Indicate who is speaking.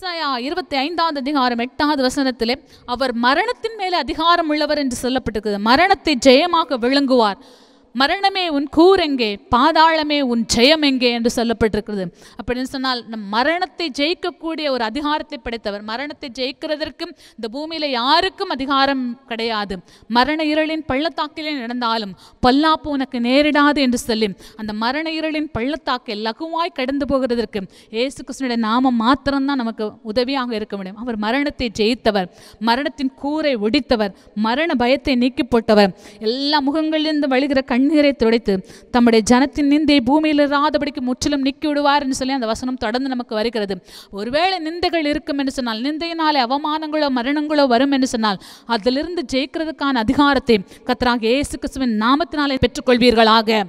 Speaker 1: ஏசாயா இருபத்தி ஐந்தாவது அதிகாரம் எட்டாவது வசனத்திலே அவர் மரணத்தின் மேலே அதிகாரம் உள்ளவர் என்று சொல்லப்பட்டிருக்கிறது மரணத்தை ஜெயமாக விளங்குவார் மரணமே உன் கூர் எங்கே பாதாளமே உன் ஜெயம் எங்கே என்று சொல்லப்பட்டிருக்கிறது அப்படின்னு சொன்னால் நம் மரணத்தை ஜெயிக்கக்கூடிய ஒரு அதிகாரத்தை படைத்தவர் மரணத்தை ஜெயிக்கிறதற்கும் இந்த பூமியில் யாருக்கும் அதிகாரம் கிடையாது மரண இருளின் பள்ளத்தாக்கிலே நடந்தாலும் பல்லாப்பு உனக்கு நேரிடாது என்று சொல்லி அந்த மரண இருளின் பள்ளத்தாக்கை லகுவாய் கடந்து போகிறதற்கு ஏசு கிருஷ்ணனுடைய நாமம் மாத்திரம்தான் நமக்கு உதவியாக இருக்க முடியும் அவர் மரணத்தை ஜெயித்தவர் மரணத்தின் கூரை ஒடித்தவர் மரண பயத்தை நீக்கி போட்டவர் எல்லா முகங்களிலிருந்து வழிகிற கண் கண்ணீரை துடைத்து தம்முடைய ஜனத்தின் நிந்தை பூமியில் இராதபடிக்கு முற்றிலும் நிக்கி விடுவார் என்று சொல்லி அந்த வசனம் தொடர்ந்து நமக்கு வருகிறது ஒருவேளை நிந்தைகள் இருக்கும் என்று சொன்னால் நிந்தையினாலே அவமானங்களோ மரணங்களோ வரும் என்று சொன்னால் அதிலிருந்து ஜெயிக்கிறதுக்கான அதிகாரத்தை கத்ராக இயேசு கிறிஸ்துவின் நாமத்தினாலே பெற்றுக்கொள்வீர்களாக